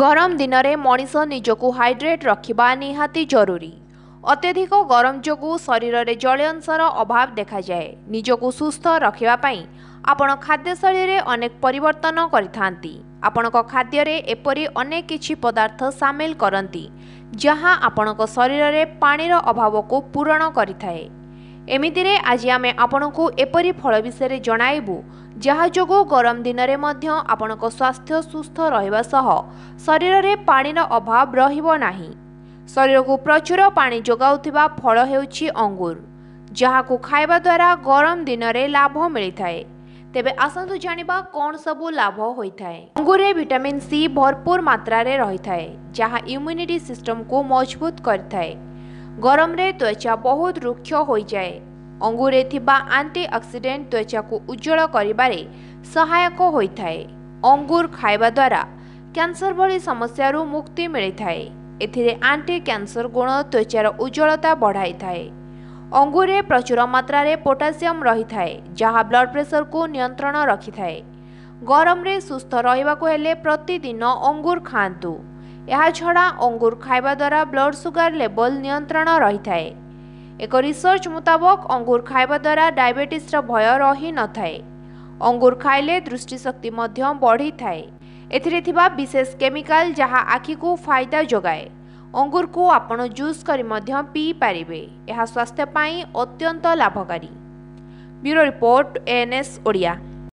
ଗରମ ଦିନରେ ମଣିଷ ନିଜକୁ ହାଇଡ୍ରେଟ୍ ରଖିବା ନିହାତି ଜରୁରୀ ଅତ୍ୟଧିକ ଗରମ ଯୋଗୁଁ ଶରୀରରେ ଜଳୀୟଂଶର ଅଭାବ ଦେଖାଯାଏ ନିଜକୁ ସୁସ୍ଥ ରଖିବା ପାଇଁ ଆପଣ ଖାଦ୍ୟଶୈଳୀରେ ଅନେକ ପରିବର୍ତ୍ତନ କରିଥାନ୍ତି ଆପଣଙ୍କ ଖାଦ୍ୟରେ ଏପରି ଅନେକ କିଛି ପଦାର୍ଥ ସାମିଲ କରନ୍ତି ଯାହା ଆପଣଙ୍କ ଶରୀରରେ ପାଣିର ଅଭାବକୁ ପୂରଣ କରିଥାଏ ଏମିତିରେ ଆଜି ଆମେ ଆପଣଙ୍କୁ ଏପରି ଫଳ ବିଷୟରେ ଜଣାଇବୁ ଯାହା ଯୋଗୁଁ ଗରମ ଦିନରେ ମଧ୍ୟ ଆପଣଙ୍କ ସ୍ୱାସ୍ଥ୍ୟ ସୁସ୍ଥ ରହିବା ସହ ଶରୀରରେ ପାଣିର ଅଭାବ ରହିବ ନାହିଁ ଶରୀରକୁ ପ୍ରଚୁର ପାଣି ଯୋଗାଉଥିବା ଫଳ ହେଉଛି ଅଙ୍ଗୁର ଯାହାକୁ ଖାଇବା ଦ୍ୱାରା ଗରମ ଦିନରେ ଲାଭ ମିଳିଥାଏ ତେବେ ଆସନ୍ତୁ ଜାଣିବା କ'ଣ ସବୁ ଲାଭ ହୋଇଥାଏ ଅଙ୍ଗୁରରେ ଭିଟାମିନ୍ ସି ଭରପୁର ମାତ୍ରାରେ ରହିଥାଏ ଯାହା ଇମ୍ୟୁନିଟି ସିଷ୍ଟମକୁ ମଜବୁତ କରିଥାଏ ଗରମରେ ତ୍ୱଚା ବହୁତ ରୁକ୍ଷ ହୋଇଯାଏ ଅଙ୍ଗୁରେ ଥିବା ଆଣ୍ଟି ଅକ୍ସିଡେଣ୍ଟ ତ୍ୱଚାକୁ ଉଜ୍ଜଳ କରିବାରେ ସହାୟକ ହୋଇଥାଏ ଅଙ୍ଗୁର ଖାଇବା ଦ୍ୱାରା କ୍ୟାନ୍ସର ଭଳି ସମସ୍ୟାରୁ ମୁକ୍ତି ମିଳିଥାଏ ଏଥିରେ ଆଣ୍ଟି କ୍ୟାନ୍ସର ଗୁଣ ତ୍ୱଚାର ଉଜ୍ଜଳତା ବଢ଼ାଇଥାଏ ଅଙ୍ଗୁରେ ପ୍ରଚୁର ମାତ୍ରାରେ ପୋଟାସିୟମ ରହିଥାଏ ଯାହା ବ୍ଲଡ୍ ପ୍ରେସରକୁ ନିୟନ୍ତ୍ରଣ ରଖିଥାଏ ଗରମରେ ସୁସ୍ଥ ରହିବାକୁ ହେଲେ ପ୍ରତିଦିନ ଅଙ୍ଗୁର ଖାଆନ୍ତୁ ଏହାଛଡ଼ା ଅଙ୍ଗୁର ଖାଇବା ଦ୍ୱାରା ବ୍ଲଡ଼ ସୁଗାର ଲେବଲ୍ ନିୟନ୍ତ୍ରଣ ରହିଥାଏ ଏକ ରିସର୍ଚ୍ଚ ମୁତାବକ ଅଙ୍ଗୁର ଖାଇବା ଦ୍ୱାରା ଡାଇବେଟିସ୍ର ଭୟ ରହିନଥାଏ ଅଙ୍ଗୁର ଖାଇଲେ ଦୃଷ୍ଟିଶକ୍ତି ମଧ୍ୟ ବଢ଼ିଥାଏ ଏଥିରେ ଥିବା ବିଶେଷ କେମିକାଲ ଯାହା ଆଖିକୁ ଫାଇଦା ଯୋଗାଏ ଅଙ୍ଗୁରକୁ ଆପଣ ଜୁସ୍ କରି ମଧ୍ୟ ପିଇପାରିବେ ଏହା ସ୍ୱାସ୍ଥ୍ୟ ପାଇଁ ଅତ୍ୟନ୍ତ ଲାଭକାରୀ ବ୍ୟୁରୋ ରିପୋର୍ଟ ଏଏନ୍ଏସ୍ ଓଡ଼ିଆ